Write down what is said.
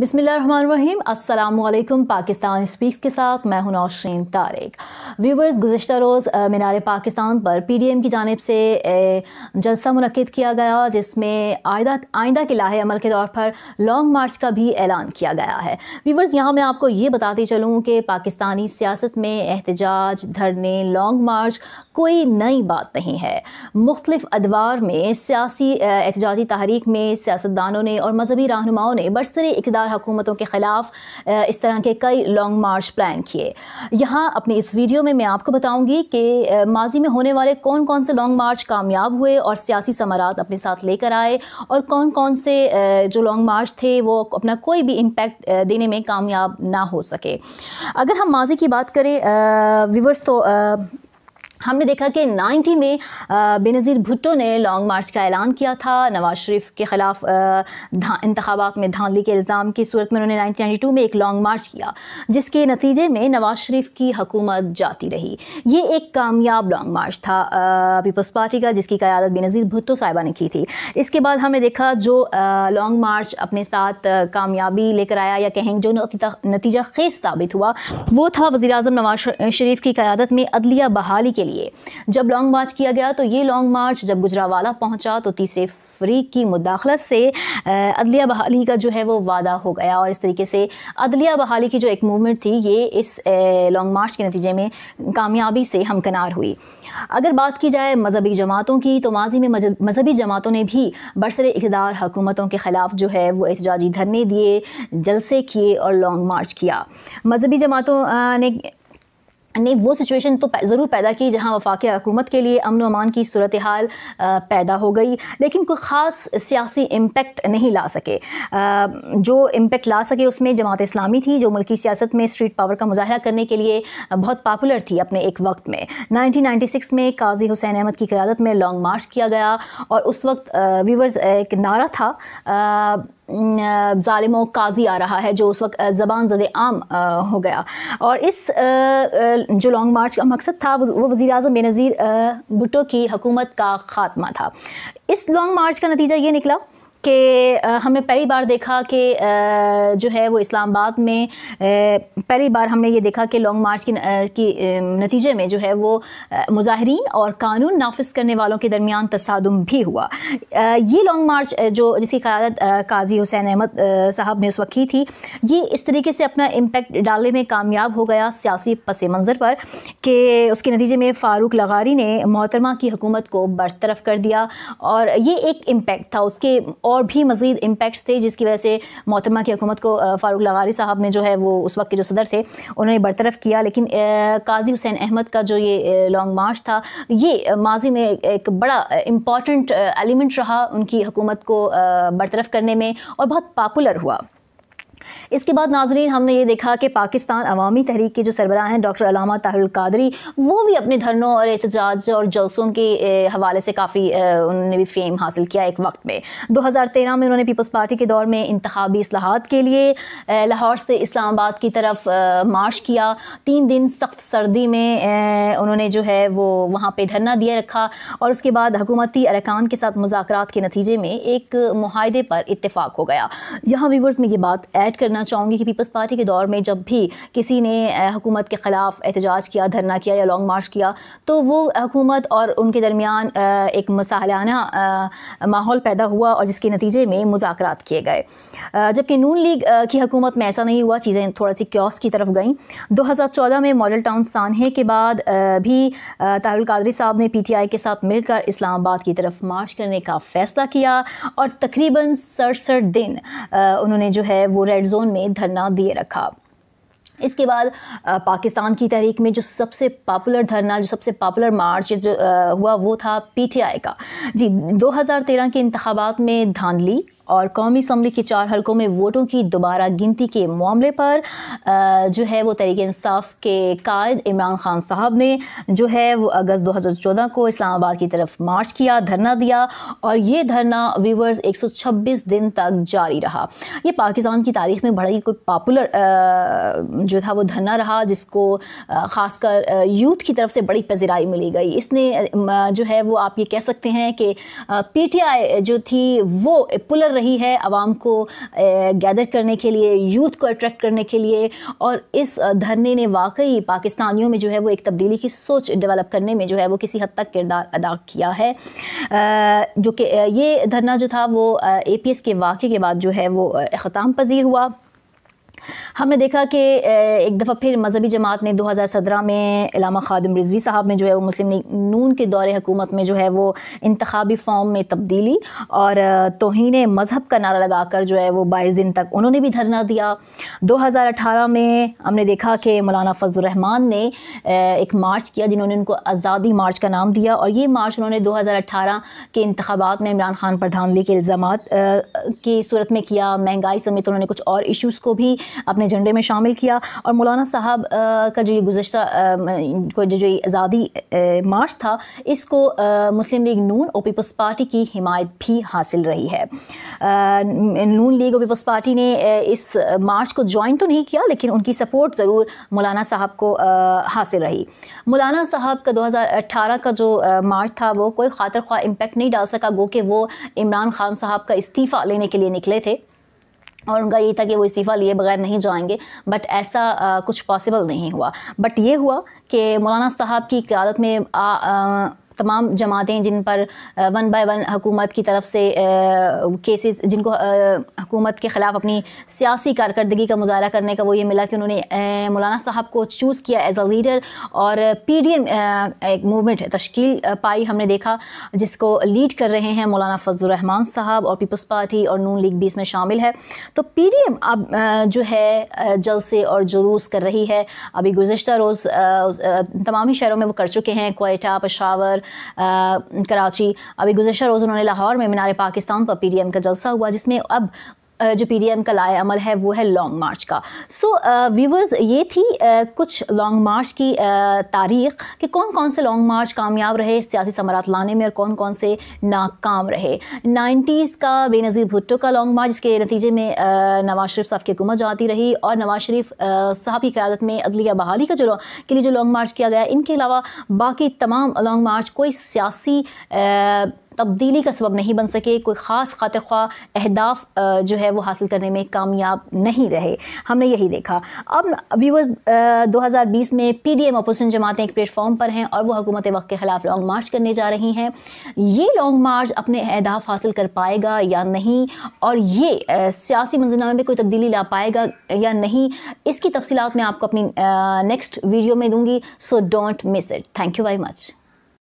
बिसमीम अल्लाम पाकिस्तान स्पीक्स के साथ मैं हूं नौशीन तारिक व्यूवर्स गुजशत रोज़ मीनार पाकिस्तान पर पी डी एम की जानब से जलसा मनद किया गया जिसमें आइंदा के लाहे अमल के तौर पर लॉन्ग मार्च का भी ऐलान किया गया है व्यूवर्स यहाँ मैं आपको ये बताती चलूँ कि पाकिस्तानी सियासत में एहतजाज धरने लॉन्ग मार्च कोई नई बात नहीं है मुख्तलिफ़ अदवार में सियासी एहतजाजी तहरीक में सियासतदानों ने और मजहबी रहनुमाओं ने बरसरे इकदार चार हुकूमतों के ख़िलाफ़ इस तरह के कई लॉन्ग मार्च प्लान किए यहाँ अपने इस वीडियो में मैं आपको बताऊँगी कि माजी में होने वाले कौन कौन से लॉन्ग मार्च कामयाब हुए और सियासी समारात अपने साथ लेकर आए और कौन कौन से जो लॉन्ग मार्च थे वो अपना कोई भी इम्पेक्ट देने में कामयाब ना हो सके अगर हम माजी की बात करें व्यूवर्स तो हमने देखा कि 90 में बेनज़ीर भुट्टो ने लॉन्ग मार्च का ऐलान किया था नवाज शरीफ के ख़िलाफ इंतबात में धांधली के इल्ज़ाम की सूरत में उन्होंने 1992 में एक लॉन्ग मार्च किया जिसके नतीजे में नवाज शरीफ की हकूमत जाती रही ये एक कामयाब लॉन्ग मार्च था पीपल्स पार्टी का जिसकी क़्यादत बेनज़ीर भुट्टो साहिबा ने की थी इसके बाद हमने देखा जो लॉन्ग मार्च अपने साथ कामयाबी लेकर आया या कहें जो नतीजा खेज साबित हुआ वो था वज़ी नवाज शरीफ की क़्यादत में अदलिया बहाली के लिए जब लॉन्ग मार्च किया गया तो ये लॉन्ग मार्च जब गुजरावाला पहुंचा तो तीसरे फरीक की मुदाखलत से अदलिया बहाली का जो है वो वादा हो गया और इस तरीके से अदलिया बहाली की जो एक मूवमेंट थी ये इस लॉन्ग मार्च के नतीजे में कामयाबी से हमकनार हुई अगर बात की जाए मजहबी जमातों की तो माजी में मजहबी जमातों ने भी बरसर इकदार हकूमतों के ख़िलाफ़ जो है वो एहतजाजी धरने दिए जलसे किए और लॉन्ग मार्च किया मजहबी जमातों ने ने वो सिचुएशन तो ज़रूर पैदा की जहाँ वफाक हकूमत के लिए अमन अमान की सूरत हाल पैदा हो गई लेकिन कोई ख़ास सियासी इम्पेक्ट नहीं ला सके जो इम्पेक्ट ला सके उसमें जमात इस्लामी थी जो मुल्की सियासत में स्ट्रीट पावर का मुजाहरा करने के लिए बहुत पापुलर थी अपने एक वक्त में 1996 में काजी हुसैन अहमद की क्यादत में लॉन्ग मार्च किया गया और उस वक्त व्यूवर्स एक नारा था ालिम काजी आ रहा है जो उस वक्त ज़बान जद आम हो गया और इस जो लॉन्ग मार्च का मकसद था वो वज़ी अजम बेनज़ीर भुटो की हकूमत का ख़ात्मा था इस लॉन्ग मार्च का नतीजा ये निकला कि हमने पहली बार देखा कि जो है वो इस्लामाबाद में पहली बार हमने ये देखा कि लॉन्ग मार्च की, की नतीजे में जो है वो मुजाहरीन और कानून नाफिज करने वालों के दरमियान तसादम भी हुआ ये लॉन्ग मार्च जो जिसकी क्यादत काजी हुसैन अहमद साहब ने उस वक्त की थी ये इस तरीके से अपना इम्पेक्ट डालने में कामयाब हो गया सियासी पस मंज़र पर कि उसके नतीजे में फ़ारूक लगारी ने मोहतरमा की हुकूमत को बरतरफ कर दिया और ये एक इम्पेक्ट था उसके और और भी मजीद इम्पैक्ट्स थे जिसकी वजह से मोहतरमा की हुकूमत को फारूक लगारी साहब ने जो है वो उस वक्त के जो सदर थे उन्होंने बरतरफ किया लेकिन काजी हुसैन अहमद का जो ये लॉन्ग मार्च था ये माजी में एक बड़ा इम्पॉर्टेंट एलिमेंट रहा उनकी हुकूमत को बरतरफ करने में और बहुत पॉपुलर हुआ इसके बाद नाजरीन हमने ये देखा कि पाकिस्तान अवामी तहरीक के जो सरबराह हैं डॉक्टर अलामा ताहिरुल कादरी वो भी अपने धरनों और एहतजाज और जलसों के हवाले से काफ़ी उन्होंने भी फेम हासिल किया एक वक्त में दो हज़ार तेरह में उन्होंने पीपल्स पार्टी के दौर में इंतबी असलाहत के लिए लाहौर से इस्लामाबाद की तरफ मार्च किया तीन दिन सख्त सर्दी में उन्होंने जो है वो वहाँ पर धरना दिया रखा और उसके बाद हकूमती अरकान के साथ मुजाकर के नतीजे में एक माहदे पर इतफाक़ हो गया यहाँ व्यूवर्स में ये बात ऐड ऐड करना चाहूँगी कि पीपल्स पार्टी के दौर में जब भी किसी ने हुकूमत के ख़िलाफ़ एहतजाज किया धरना किया या लॉन्ग मार्च किया तो वो हुकूमत और उनके दरमियान एक मसालाना माहौल पैदा हुआ और जिसके नतीजे में मुजाकर किए गए जबकि नून लीग की हकूमत में ऐसा नहीं हुआ चीज़ें थोड़ा सी क्योस की तरफ गईं चौदह में मॉडल टाउन सानहे के बाद भी ताहुल कादरी साहब ने पी टी आई के साथ मिलकर इस्लामाबाद की तरफ मार्च करने का फ़ैसला किया और तकरीबन सड़सठ दिन उन्होंने जो है वो रेड जोन में धरना दिए रखा इसके बाद पाकिस्तान की तहरीक में जो सबसे पॉपुलर धरना जो सबसे पॉपुलर मार्च जो हुआ वो था पीटीआई का जी 2013 के इंतबात में धांधली और कौमी असम्बली के चार हलकों में वोटों की दोबारा गिनती के मामले पर जो है वो तरीके इंसाफ के कायद इमरान खान साहब ने जो है वो अगस्त 2014 को इस्लामाबाद की तरफ मार्च किया धरना दिया और ये धरना व्यूवर्स 126 दिन तक जारी रहा ये पाकिस्तान की तारीख में बड़ा ही कोई पॉपुलर जो था वो धरना रहा जिसको ख़ासकर यूथ की तरफ से बड़ी पजराई मिली गई इसने जो है वो आप ये कह सकते हैं कि आई जो थी वो पुलर रही है आवाम को गैदर करने के लिए यूथ को अट्रैक्ट करने के लिए और इस धरने ने वाकई पाकिस्तानियों में जो है वो एक तब्दीली की सोच डेवलप करने में जो है वो किसी हद तक किरदार अदा किया है जो कि ये धरना जो था वो ए के वाक़े के बाद जो है वो अख्ताम पजीर हुआ हमने देखा कि एक दफ़ा फिर मजहबी जमात ने 2017 में इलामा खादम रिजवी साहब में जो है वो मुस्लिम लीग नून के दौरे हुकूमत में जो है वो इंतबी फॉर्म में तब्दीली और तोहन मज़हब का नारा लगा कर जो है वो बाईस दिन तक उन्होंने भी धरना दिया दो हज़ार अठारह में हमने देखा कि मौलाना फजलरहमान ने एक मार्च किया जिन्होंने उनको आज़ादी मार्च का नाम दिया और ये मार्च उन्होंने दो हज़ार अठारह के इंतबात में इमरान खान प्रधान के इल्ज़ाम की सूरत में किया महंगाई समेत उन्होंने कुछ और इश्यूज़ को भी अपने झंडे में शामिल किया और मौलाना साहब का जो ये गुजशत को जो जो आज़ादी मार्च था इसको मुस्लिम लीग नून और पीपल्स पार्टी की हिमायत भी हासिल रही है नून लीग और पीपल्स पार्टी ने इस मार्च को ज्वाइन तो नहीं किया लेकिन उनकी सपोर्ट ज़रूर मौलाना साहब को हासिल रही मौलाना साहब का 2018 का जो मार्च था वो कोई खातर ख्वा इम्पेक्ट नहीं डाल सका गो कि वो इमरान खान साहब का इस्तीफ़ा लेने के लिए निकले थे और उनका यही था कि वो इस्तीफ़ा लिए बगैर नहीं जाएंगे बट ऐसा आ, कुछ पॉसिबल नहीं हुआ बट ये हुआ कि मौलाना साहब की क्यादत में आ, आ, तमाम जमातें जिन पर वन बाय वन हुकूमत की तरफ से केसेस जिनको हुकूमत के ख़िलाफ़ अपनी सियासी कारकर्दगी का मुजाहरा करने का वो ये मिला कि उन्होंने मौलाना साहब को चूज़ किया एज अ लीडर और पी डी एम एक मूवमेंट तश्कील पाई हमने देखा जिसको लीड कर रहे हैं मौलाना फजलरहमान साहब और पीपल्स पार्टी और नून लीग भी इसमें शामिल है तो पी डी एम अब जो है जलसे और जुलूस कर रही है अभी गुजशत रोज़ तमाम ही शहरों में वो कर चुके हैं कोयटा पशावर कराची अभी गुजशत रोज़ उन्होंने लाहौर में मीनार पाकिस्तान पर पी डी एम का जलसा हुआ जिसमें अब जो एम का लाए अमल है वो है लॉन्ग मार्च का सो so, व्यूवर्स ये थी कुछ लॉन्ग मार्च की तारीख कि कौन कौन से लॉन्ग मार्च कामयाब रहे सियासी समरात लाने में और कौन कौन से नाकाम रहे नाइन्टीज़ का बेनज़ीर भुट्टो का लॉन्ग मार्च जिसके नतीजे में नवाज शरीफ साहब की हुकूमत जाती रही और नवाज शरीफ साहब की क्यादत में अदलिया बहाली का जो के लिए जो लॉन्ग मार्च किया गया इनके अलावा बाकी तमाम लॉन्ग मार्च कोई सियासी तब्दीली का सबब नहीं बन सके कोई ख़ास खातर खा अहदाफ जो है वो हासिल करने में कामयाब नहीं रहे हमने यही देखा अब व्यूवर्स 2020 में पी डी एम अपोजिशन जमातें एक प्लेटफॉर्म पर हैं और वो हुकूमत वक्त के ख़िलाफ़ लॉन्ग मार्च करने जा रही हैं ये लॉन्ग मार्च अपने अहदाफ हासिल कर पाएगा या नहीं और ये सियासी मंजरनामे में कोई तब्दीली ला पाएगा या नहीं इसकी तफसीत मैं आपको अपनी नेक्स्ट वीडियो में दूँगी so don't miss it thank you very much